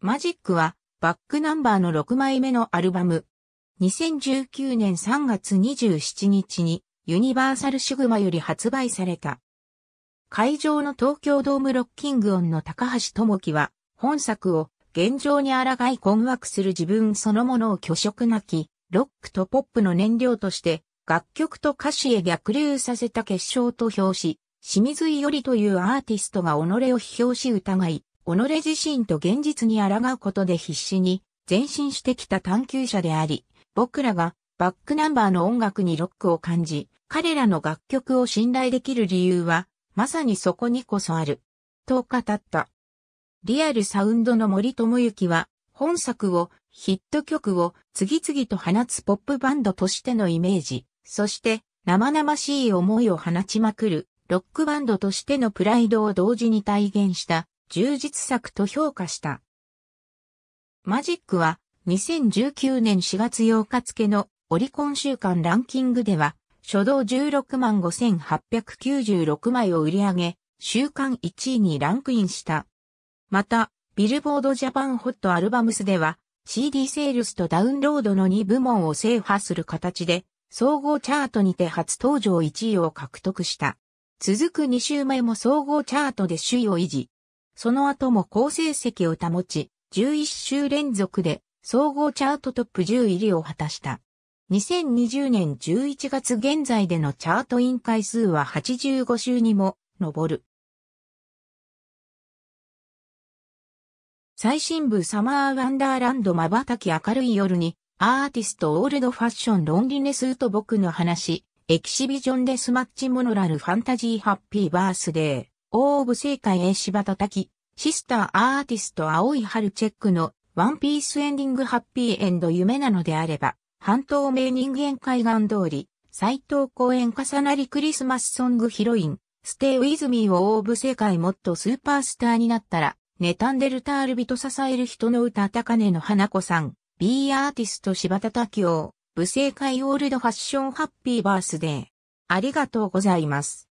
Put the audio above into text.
マジックは、バックナンバーの6枚目のアルバム。2019年3月27日に、ユニバーサルシグマより発売された。会場の東京ドームロッキングオンの高橋智樹は、本作を現状に抗い困惑する自分そのものを虚食なき、ロックとポップの燃料として、楽曲と歌詞へ逆流させた結晶と表し、清水伊織というアーティストが己を批評し疑い、己自身と現実に抗うことで必死に前進してきた探求者であり、僕らがバックナンバーの音楽にロックを感じ、彼らの楽曲を信頼できる理由は、まさにそこにこそある。と語った。リアルサウンドの森友幸は、本作を、ヒット曲を次々と放つポップバンドとしてのイメージ、そして生々しい思いを放ちまくるロックバンドとしてのプライドを同時に体現した充実作と評価した。マジックは2019年4月8日付のオリコン週間ランキングでは、初動16万5896枚を売り上げ、週間1位にランクインした。また、ビルボードジャパンホットアルバムスでは、CD セールスとダウンロードの2部門を制覇する形で、総合チャートにて初登場1位を獲得した。続く2週前も総合チャートで首位を維持。その後も好成績を保ち、11週連続で総合チャートトップ10入りを果たした。2020年11月現在でのチャートイン回数は85週にも上る。最新部サマーワンダーランド瞬き明るい夜にアーティストオールドファッションロンリネスと僕の話エキシビジョンデスマッチモノラルファンタジーハッピーバースデー大ブ正解へ柴田滝、シスターアーティスト青い春チェックのワンピースエンディングハッピーエンド夢なのであれば、半透明人間海岸通り、斎藤公園重なりクリスマスソングヒロイン、ステイウィズミーをオーブ世界もっとスーパースターになったら、ネタンデルタール人支える人の歌高根の花子さん、B アーティスト柴田滝を、不正解オールドファッションハッピーバースデー。ありがとうございます。